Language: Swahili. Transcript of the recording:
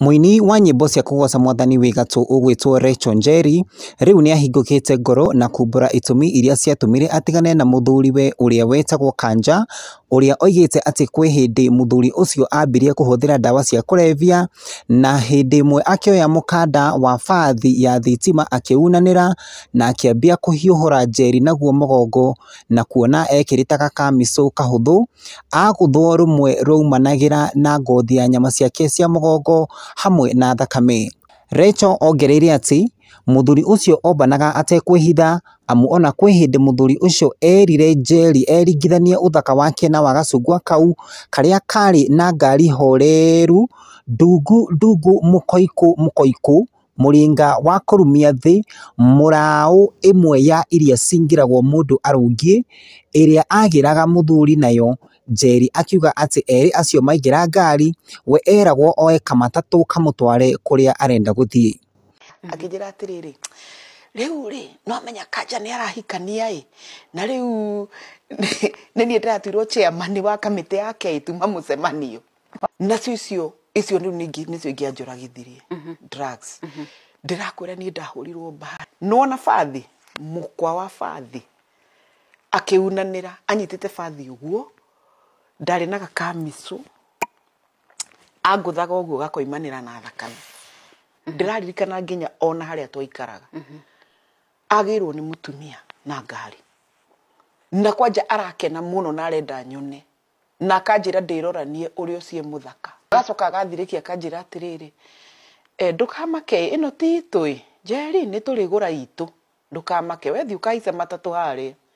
Mũini wa nyĩmbo cia kũgooca Mwathani wĩ gatũ ũgwĩtwo Recho Njeri rĩu nĩahingũkĩte ngoro na kumbũra itũmi iria ciatũmire atigane na mũthuriwe ũrĩa wetagwo Kanja ũrĩa oigĩte atĩ kwĩ hĩndĩ mũthuri ũcio aambirie kũhũthĩra dawa cia kũrebia na hĩndĩ ĩmwe akĩoya mũkanda wa bathi ya thitima akĩunanĩra na akĩambia kũhiũhũra Njeri naguo mũgongo na kuona ekĩrĩte gakamisũ kahũthũ agũthwo rũmwe rwaumanagĩra na ngothi ya nyama ciake cia mũgongo hamwe na thakame recho ongereire ati muthuri ucio obanaga atekwihitha amu ona kwi hindi muthuri ucio erire Njeri erigithanie uthaka wake na wa gacungwa kau karia kari na ngari horeru ndungu ndungu mukoiku mukoiku muringa wa kurumia thi murau imwe ya iria cingiragwo mundu arungie iria agiraga muthuri nayo Njeri akiuga atĩ erĩ acio maingĩra ngari we eragwo oe kamatatũ kamũtware kũrĩa arenda gũthiĩ hmm. akinjĩra atĩrĩrĩ rĩu rĩ no amenya kanja nĩ arahikania ĩ na rĩu nĩ niĩ ndĩratuirwo chairman wa kamĩtĩ ya keitu mamũcemanio nacio icio icio rĩu ningĩ nĩcio ingĩanjũragithirie mhm. drugs mhm. ndĩrakwĩra niĩ ndahũrirwo mbaa nona bathi mũkwa wa bathi akĩunanĩra anyitĩte bathi ũguo ndarä na gakamicå angå thaga å guo gakoimanä ra na thakame ndä raririkana nginya ona harä a twaikaraga agä rwo nä må tumia na ngari na kwanja arakena må no na arenda nyone na akanjä ra ndä roranie å rä å ciä må thaka agacoka agathirä kia akanjä ra atä rä e, rä ndå kamake ä no ti itå njeri nä tå rä gå ra itå ndå kamake wethiä å kahica matatå harä a